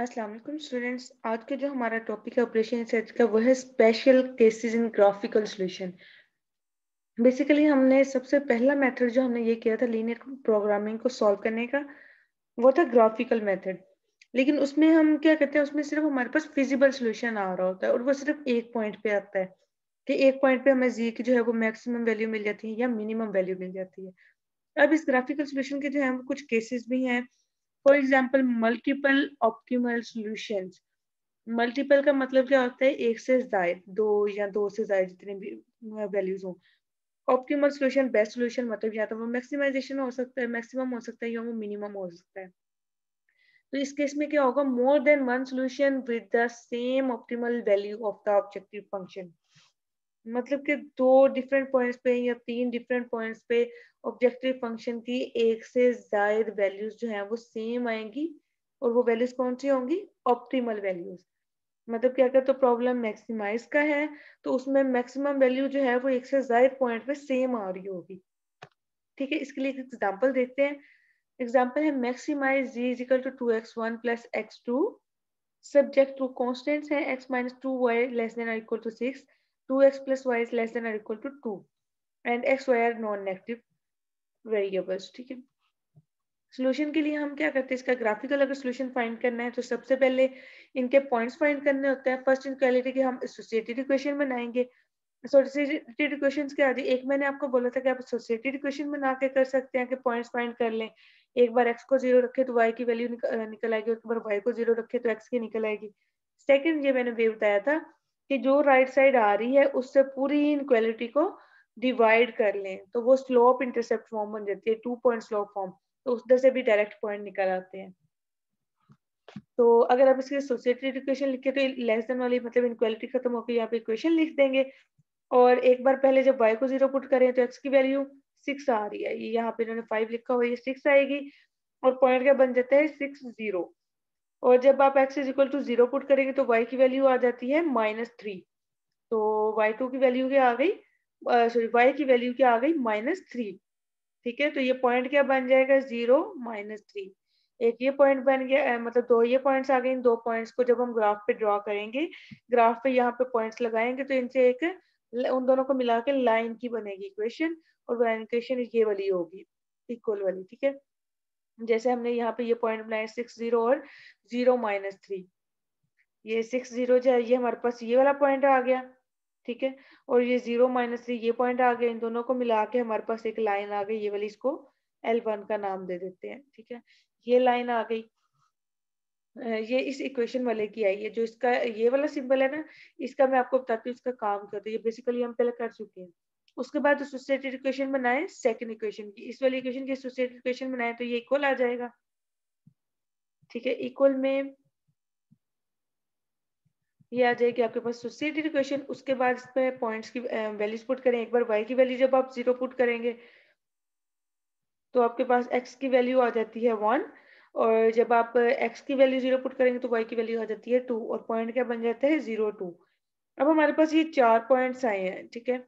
Aslam students आज का जो हमारा टॉपिक है ऑपरेशन रिसर्च का वो है special cases in graphical solution basically हमने सबसे पहला मेथड जो हमने ये किया था लीनियर प्रोग्रामिंग को सॉल्व करने का वो था ग्राफिकल मेथड लेकिन उसमें हम क्या कहते हैं उसमें सिर्फ हमारे पास फिजिबल सोल्यूशन आ रहा होता है और वो सिर्फ एक पॉइंट पे आता है कि एक पॉइंट पे हमें जी की जो है वो मैक्सिमम वैल्यू मिल जाती है या मिनिमम वैल्यू मिल जाती है अब इस ग्राफिकल सोल्यूशन के जो है कुछ केसेस भी हैं for example multiple optimal solution multiple का मतलब क्या होता है एक से ज्यादा दो या दो से ज्यादा जितने भी वैल्यूज हों ऑप्टीमल सोल्यूशन बेस्ट सोल्यूशन मतलब या तो वो मैक्सिमाइजेशन हो सकता है मैक्सिमम हो सकता है या वो मिनिमम हो सकता है तो इस केस में क्या होगा more than one solution with the same optimal value of the objective function मतलब कि दो डिफरेंट पॉइंट्स पे या तीन डिफरेंट पॉइंट्स पे ऑब्जेक्टिव फंक्शन की एक से जायद वैल्यूज जो है वो सेम आएंगी और वो वैल्यूज कौन सी होंगी ऑप्टीमल वैल्यूज मतलब क्या अगर तो प्रॉब्लम मैक्सिमाइज का है तो उसमें मैक्सिमम वैल्यू जो है वो एक से जायद पॉइंट पे सेम आ रही होगी ठीक है इसके लिए एक एग्जाम्पल देखते हैं एग्जाम्पल है maximize Z is equal to two x one plus x two subject to constants है x minus two y less than equal to six 2x plus y is less than or equal to 2 and x y are non-negative variables ठीक है solution के लिए हम क्या करते हैं इसका ग्राफिकल अगर सोल्यूशन फाइंड करना है तो सबसे पहले इनके पॉइंट्स फाइंड करने होते हैं फर्स्ट इनको एलिटी के हम एसोसिएटेड इक्वेशन बनाएंगे एसोसिएटेड इक्वेशन के आदि एक मैंने आपको बोला था कि आप एसोसिएटेड इक्वेशन बना के कर सकते हैं कि पॉइंट्स फाइंड कर लें एक बार x को जीरो रखे तो y की वैल्यू निकल आएगी और एक बार y को जीरो रखे तो x की निकल आएगी सेकेंड ये मैंने वे बताया था कि जो राइट right साइड आ रही है उससे पूरी इनक्वालिटी को डिवाइड कर लें तो वो स्लोप इंटरसेप्ट फॉर्म बन जाती है टू पॉइंट स्लोप फॉर्म तो उधर से भी डायरेक्ट पॉइंट निकल आते हैं तो अगर आप इसके सोसाइटी इक्वेशन लिखे तो लेस देन वाली मतलब इनक्वालिटी खत्म होकर यहाँ पे इक्वेशन लिख देंगे और एक बार पहले जब वाई को जीरो पुट करें तो एक्स की वैल्यू सिक्स आ रही है यहाँ पे इन्होंने फाइव लिखा हुआ है सिक्स आएगी और पॉइंट क्या बन जाता है सिक्स जीरो और जब आप x is equal to zero put करेंगे तो y की वैल्यू आ जाती है माइनस थ्री तो y2 की वैल्यू क्या आ गई सॉरी uh, y की वैल्यू क्या आ गई माइनस थ्री ठीक है तो ये पॉइंट क्या बन जाएगा जीरो माइनस थ्री एक ये पॉइंट बन गया मतलब दो ये पॉइंट्स आ गए इन दो पॉइंट्स को जब हम ग्राफ पे ड्रॉ करेंगे ग्राफ पे यहाँ पे पॉइंट्स लगाएंगे तो इनसे एक उन दोनों को मिला के लाइन की बनेगी इक्वेशन और लाइन इक्वेशन ये वाली होगी इक्वल वाली ठीक है जैसे हमने यहाँ पे ये पॉइंट बनाया सिक्स जीरो और जीरो माइनस थ्री ये सिक्स जीरो जो है ये हमारे पास ये वाला पॉइंट आ गया ठीक है और ये जीरो माइनस थ्री ये पॉइंट आ गया इन दोनों को मिला के हमारे पास एक लाइन आ गई ये वाली इसको एल वन का नाम दे देते हैं ठीक है ये लाइन आ गई ये इस इक्वेशन वाले की आई है जो इसका ये वाला सिंबल है ना इसका मैं आपको बताती हूँ इसका काम करते है ये बेसिकली हम पहले कर चुके हैं उसके बाद एसोसिएटेड इक्वेशन बनाए सेकेंड इक्वेशन की इस वाली इक्वेशन की एसोसिएटेड इक्वेशन बनाए तो ये इक्वल आ जाएगा ठीक है इक्वल में ये आ जाएगी आपके पास एसोसिएटेड इक्वेशन उसके बाद इसमें पॉइंट्स की वैल्यूज पुट करें एक बार वाई की वैल्यू जब आप जीरो पुट करेंगे तो आपके पास एक्स की वैल्यू आ जाती है वन और जब आप एक्स की वैल्यू जीरो पुट करेंगे तो वाई की वैल्यू आ जाती है टू और पॉइंट क्या बन जाता है जीरो टू अब हमारे पास ये चार पॉइंट्स आए हैं ठीक है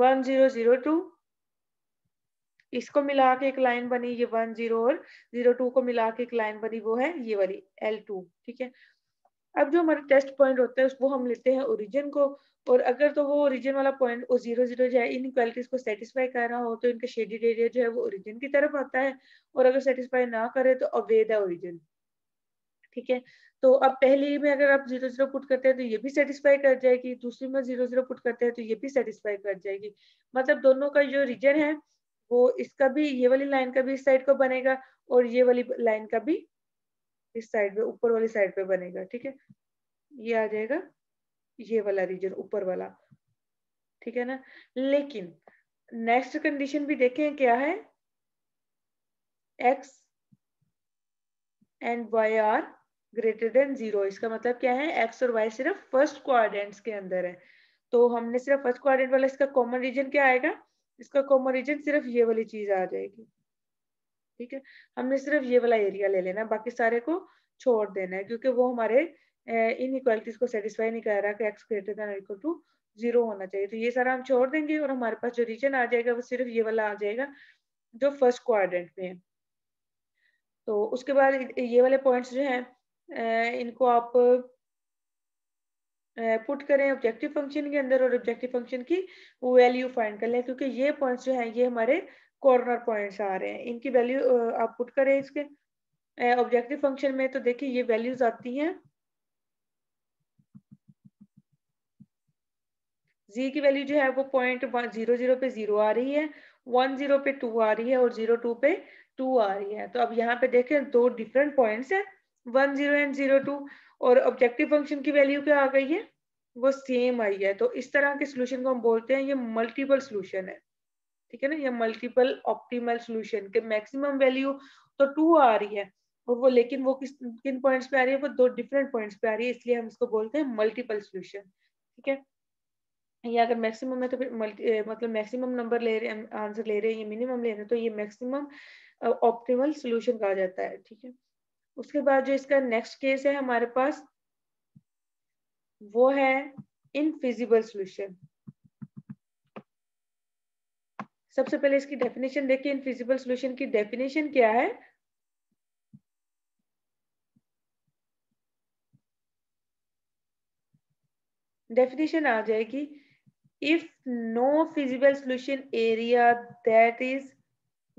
वन जीरो जीरो टू इसको मिला के एक लाइन बनी ये वन जीरो और जीरो टू को मिला के एक लाइन बनी वो है ये वाली एल टू ठीक है अब जो हमारे टेस्ट पॉइंट होते हैं वो हम लेते हैं ओरिजिन को और अगर तो वो ओरिजिन वाला पॉइंट वो जीरो जीरो जो है इन इक्वालिटीज को सेटिस्फाई कर रहा हो तो इनका शेडेड एरिया जो है वो ओरिजिन की तरफ आता है और अगर सेटिस्फाई ना करे तो अवे द ओरिजिन ठीक है तो अब पहले में अगर आप जीरो जीरो पुट करते हैं तो ये भी सेटिस्फाई कर जाएगी दूसरी में जीरो जीरो पुट करते हैं तो ये भी सेटिस्फाई कर जाएगी मतलब दोनों का जो रीजन है वो इसका भी ये वाली लाइन का भी इस साइड को बनेगा और ये वाली लाइन का भी इस साइड पे ऊपर वाली साइड पे बनेगा ठीक है ये आ जाएगा ये वाला रीजन ऊपर वाला ठीक है ना लेकिन नेक्स्ट कंडीशन भी देखें क्या है x and y are greater than zero इसका मतलब क्या है एक्स और वाई सिर्फ फर्स्ट क्वाड्रेंट्स के अंदर है तो हमने सिर्फ फर्स्ट क्वारेंट वाला इसका कॉमन रीजन क्या आएगा इसका कॉमन रीजन सिर्फ ये वाली चीज आ जाएगी ठीक है हमने सिर्फ ये वाला एरिया ले लेना बाकी सारे को छोड़ देना है क्योंकि वो हमारे इन इक्वालिटीज को सेटिस्फाई नहीं कर रहा कि x greater than equal to zero होना चाहिए तो ये सारा हम छोड़ देंगे और हमारे पास जो रीजन आ जाएगा वो सिर्फ ये वाला आ जाएगा जो फर्स्ट क्वारेंट में है तो उसके बाद ये वाले पॉइंट्स जो हैं इनको आप पुट करें ऑब्जेक्टिव फंक्शन के अंदर और ऑब्जेक्टिव फंक्शन की वैल्यू फाइंड कर लें क्योंकि ये पॉइंट्स जो हैं ये हमारे कॉर्नर पॉइंट्स आ रहे हैं इनकी वैल्यू आप पुट करें इसके ऑब्जेक्टिव फंक्शन में तो देखिए ये वैल्यूज आती हैं जी की वैल्यू जो है वो पॉइंट जीरो जीरो पे जीरो आ रही है वन जीरो पे टू आ रही है और जीरो टू पे टू आ रही है तो अब यहाँ पे देखें दो डिफरेंट पॉइंट्स हैं one zero and zero two और ऑब्जेक्टिव फंक्शन की वैल्यू क्या आ गई है वो सेम आई है तो इस तरह के सोल्यूशन को हम बोलते हैं ये मल्टीपल सोल्यूशन है ठीक है ना ये मल्टीपल ऑप्टीमल सोल्यूशन के मैक्सिमम वैल्यू तो टू आ रही है और वो लेकिन वो किस किन पॉइंट्स पे आ रही है वो दो डिफरेंट पॉइंट्स पे आ रही है इसलिए हम इसको बोलते हैं मल्टीपल सोल्यूशन ठीक है ये अगर मैक्सिमम है तो फिर मल्टी मतलब मैक्सिमम नंबर ले रहे आंसर ले रहे हैं ये मिनिमम ले रहे हैं तो ये मैक्सिमम ऑप्टिमल सोल्यूशन कहा जाता है ठीक है उसके बाद जो इसका नेक्स्ट केस है हमारे पास वो है इनफिजिबल सोल्यूशन सबसे पहले इसकी डेफिनेशन देखिए इनफिजिबल सोल्यूशन की डेफिनेशन क्या है डेफिनेशन आ जाएगी if no feasible solution area that is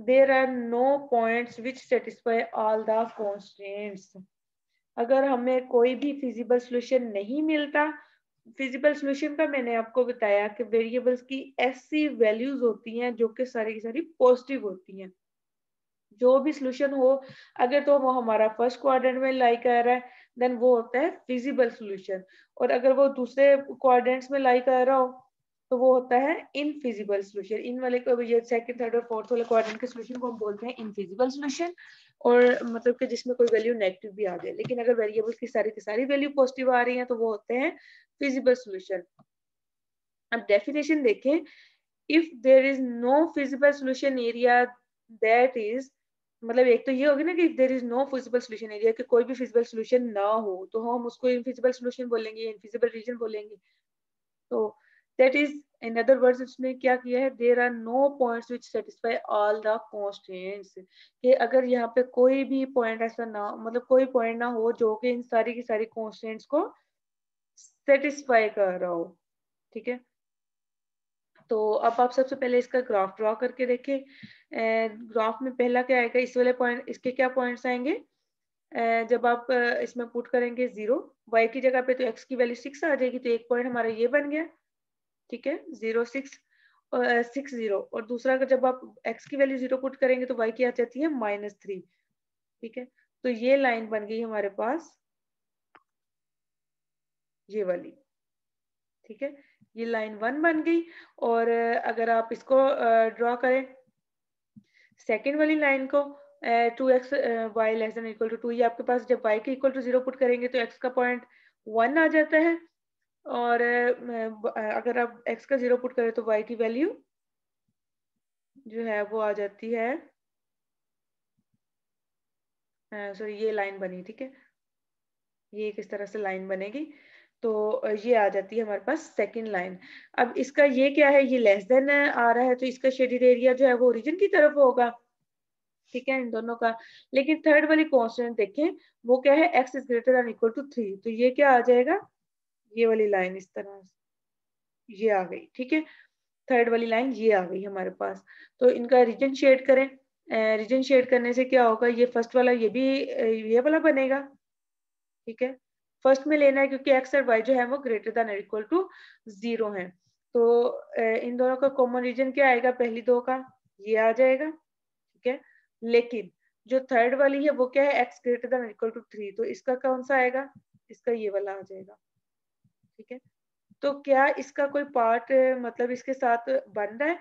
there are no point which satisfy all the constraints अगर हमें कोई भी फिजिबल सोल्यूशन नहीं मिलता फिजिबल सोल्यूशन का मैंने आपको बताया कि वेरिएबल्स की ऐसी वैल्यूज होती हैं जो कि सारी की सारी पॉजिटिव होती हैं जो भी सोल्यूशन हो अगर तो वो हमारा फर्स्ट क्वाड्रेंट में लाई कर रहा है देन वो होता है फिजिबल सोल्यूशन और अगर वो दूसरे क्वाड्रेंट्स में लाई कर रहा हो तो वो होता है इनफिजिबल सोल्यूशन इन वाले को ये सेकंड थर्ड और फोर्थ वाले क्वाड्रेंट के सोल्यूशन को हम बोलते हैं इनफिजिबल सोल्यूशन और मतलब कि जिसमें कोई वैल्यू नेगेटिव भी आ जाए लेकिन अगर वेरिएबल्स की सारी की सारी वैल्यू पॉजिटिव आ रही है तो वो होते हैं फिजिबल सोल्यूशन अब डेफिनेशन देखें if there is no feasible solution area that is मतलब एक तो ये होगी ना कि if there is no feasible solution area कि कोई भी फिजिबल सोल्यूशन ना हो तो हम उसको इनफिजिबल सोल्यूशन बोलेंगे इनफिजिबल रीजन बोलेंगे तो that is in other words उसने क्या किया है there are no points which satisfy all the constraints कि अगर यहाँ पे कोई भी पॉइंट ऐसा ना मतलब कोई पॉइंट ना हो जो कि इन सारी की सारी कॉन्स्टेंट्स को सेटिस्फाई कर रहा हो ठीक है तो अब आप सबसे पहले इसका ग्राफ ड्रॉ करके देखें ग्राफ में पहला क्या आएगा इस वाले पॉइंट इसके क्या पॉइंट्स आएंगे जब आप इसमें पुट करेंगे जीरो वाई की जगह पे तो एक्स की वैल्यू सिक्स आ जाएगी तो एक पॉइंट हमारा ये बन गया ठीक है जीरो सिक्स सिक्स जीरो और दूसरा अगर जब आप एक्स की वैल्यू जीरो पुट करेंगे तो वाई की आ जाती है माइनस थ्री ठीक है तो ये लाइन बन गई हमारे पास ये वाली ठीक है ये लाइन वन बन गई और अगर आप इसको ड्रॉ करें सेकेंड वाली लाइन को two x y less than equal to two ये आपके पास जब वाई के इक्वल टू जीरो पुट करेंगे तो एक्स का पॉइंट वन आ जाता है और अगर आप x का जीरो पुट करें तो y की वैल्यू जो है वो आ जाती है सॉरी ये लाइन बनी ठीक है ये किस तरह से लाइन बनेगी तो ये आ जाती है हमारे पास सेकंड लाइन अब इसका ये क्या है ये लेस देन आ रहा है तो इसका शेडिड एरिया जो है वो ओरिजिन की तरफ होगा ठीक है इन दोनों का लेकिन थर्ड वाली कॉन्स्टेंट देखें वो क्या है x is greater to three तो ये क्या आ जाएगा ये वाली लाइन इस तरह से ये आ गई ठीक है थर्ड वाली लाइन ये आ गई हमारे पास तो इनका रीजन शेड करें रीजन शेड करने से क्या होगा ये फर्स्ट वाला ये भी ये वाला बनेगा ठीक है फर्स्ट में लेना है क्योंकि एक्स और वाई जो है वो greater than equal to zero है तो इन दोनों का कॉमन रीजन क्या आएगा पहली दो का ये आ जाएगा ठीक है लेकिन जो थर्ड वाली है वो क्या है x greater than equal to three तो इसका कौन सा आएगा इसका ये वाला आ जाएगा ठीक है तो क्या इसका कोई पार्ट मतलब इसके साथ बन रहा है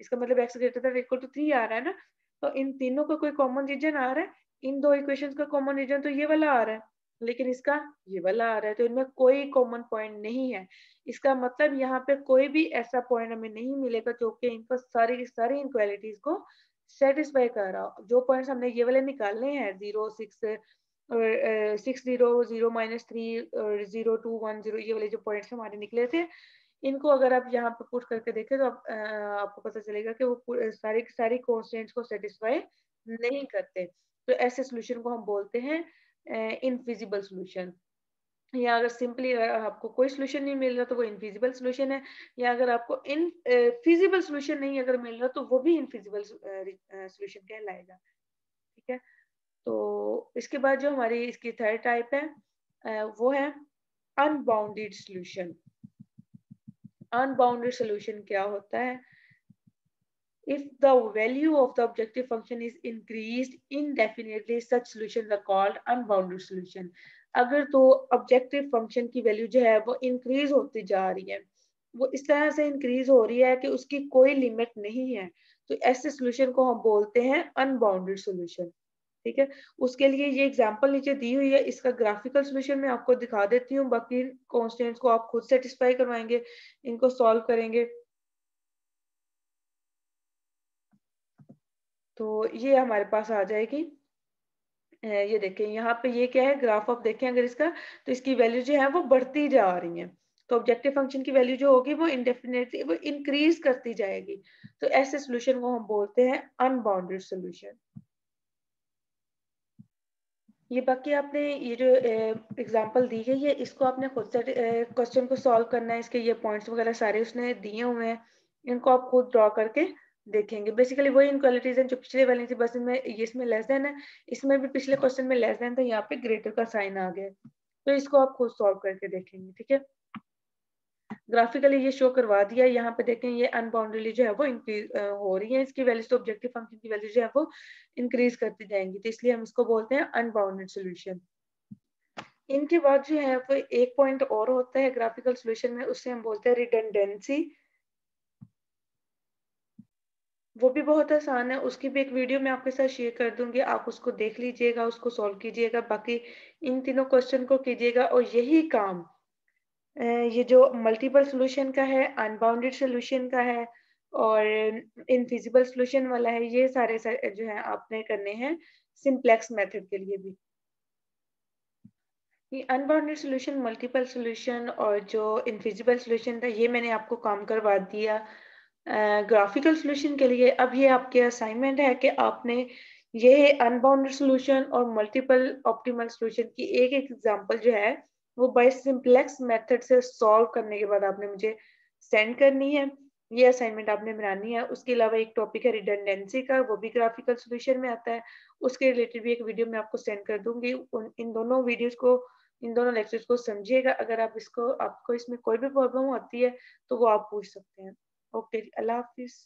इसका मतलब x greater equal to three आ रहा है ना तो इन तीनों का को कोई कॉमन रीजन आ रहा है इन दो इक्वेशन का कॉमन रीजन तो ये वाला आ रहा है लेकिन इसका ये वाला आ रहा है तो इनमें कोई कॉमन पॉइंट नहीं है इसका मतलब यहाँ पे कोई भी ऐसा पॉइंट हमें नहीं मिलेगा जो कि इनको सारी सारी इनक्वालिटीज को सेटिस्फाई कर रहा हो जो पॉइंट्स हमने ये वाले निकालने हैं zero six six zero zero minus three और जीरो टू वन जीरो ये वाले जो पॉइंट्स हमारे निकले थे इनको अगर आप यहाँ पे पुट करके देखें तो आप, आ, आपको पता चलेगा कि वो सारे सारे कॉन्स्टेंट्स को सेटिस्फाई नहीं करते तो ऐसे सोल्यूशन को हम बोलते हैं इनफिजिबल सोल्यूशन या अगर सिंपली आपको कोई सोल्यूशन नहीं मिल रहा तो वो इनफिजिबल सोल्यूशन है या अगर आपको इन फिजिबल सोल्यूशन नहीं अगर मिल रहा तो वो भी इनफिजिबल सोल्यूशन कहलाएगा ठीक है तो इसके बाद जो हमारी इसकी थर्ड टाइप है वो है अनबाउंडेड सोल्यूशन अनबाउंडेड सोल्यूशन क्या होता है if the value of the objective function is increase indefinitely such solutions are called unbounded solution अगर तो ऑब्जेक्टिव फंक्शन की वैल्यू जो है वो इंक्रीज होती जा रही है वो इस तरह से इंक्रीज हो रही है कि उसकी कोई लिमिट नहीं है तो ऐसे सोल्यूशन को हम बोलते हैं अनबाउंडेड सोल्यूशन ठीक है उसके लिए ये एग्जाम्पल नीचे दी हुई है इसका ग्राफिकल सोल्यूशन मैं आपको दिखा देती हूँ बाकी कॉन्स्टेंट को आप खुद सेटिस्फाई करवाएंगे इनको सॉल्व करेंगे तो ये हमारे पास आ जाएगी ये देखें यहाँ पे ये क्या है ग्राफ आप देखें अगर इसका तो इसकी वैल्यू जो है वो बढ़ती जा रही है तो ऑब्जेक्टिव फंक्शन की वैल्यू जो होगी वो इनडेफिनेटली वो इंक्रीज करती जाएगी तो ऐसे सोल्यूशन को हम बोलते हैं अनबाउंडेड सोल्यूशन ये बाकी आपने ये जो एग्जांपल दी है ये इसको आपने खुद से क्वेश्चन को सॉल्व करना है इसके ये पॉइंट्स वगैरह सारे उसने दिए हुए हैं इनको आप खुद ड्रॉ करके देखेंगे बेसिकली वही इनक्वालिटीज हैं जो पिछले वाली थी बस में ये इसमें लेस देन है इसमें भी पिछले क्वेश्चन में लेस देन था यहाँ पे ग्रेटर का साइन आ गया तो इसको आप खुद सॉल्व करके देखेंगे ठीक है ग्राफिकली ये शो करवा दिया यहाँ पे देखें ये अनबाउंड्रीली जो है वो इंक्रीज हो रही है इसकी वैल्यूज तो ऑब्जेक्टिव फंक्शन की वैल्यू जो है वो इंक्रीज करती जाएंगी तो इसलिए हम इसको बोलते हैं अनबाउंडेड सोल्यूशन इनके बाद जो है वो एक पॉइंट और होता है ग्राफिकल सोल्यूशन में उससे हम बोलते हैं रिडेंडेंसी वो भी बहुत आसान है उसकी भी एक वीडियो मैं आपके साथ शेयर कर दूंगी आप उसको देख लीजिएगा उसको सॉल्व कीजिएगा बाकी इन तीनों क्वेश्चन को कीजिएगा और यही काम ये जो मल्टीपल सोल्यूशन का है अनबाउंडेड सोल्यूशन का है और इनफिजिबल सोल्यूशन वाला है ये सारे, जो है आपने करने हैं सिंप्लेक्स मेथड के लिए भी अनबाउंडेड सोल्यूशन मल्टीपल सोल्यूशन और जो इनफिजिबल सोल्यूशन था ये मैंने आपको काम करवा दिया ग्राफिकल uh, सोल्यूशन के लिए अब ये आपके असाइनमेंट है कि आपने ये अनबाउंडेड सोल्यूशन और मल्टीपल ऑप्टिमल सोल्यूशन की एक एग्जांपल जो है वो बाय सिंप्लेक्स मेथड से सॉल्व करने के बाद आपने मुझे सेंड करनी है ये असाइनमेंट आपने बनानी है उसके अलावा एक टॉपिक है रिडेंडेंसी का वो भी ग्राफिकल सोल्यूशन में आता है उसके रिलेटेड भी एक वीडियो मैं आपको सेंड कर दूंगी उन इन दोनों वीडियोज को इन दोनों लेक्चर्स को समझिएगा अगर आप इसको आपको इसमें कोई भी प्रॉब्लम आती है तो वो आप पूछ सकते हैं ओके अल्लाह हाफिज़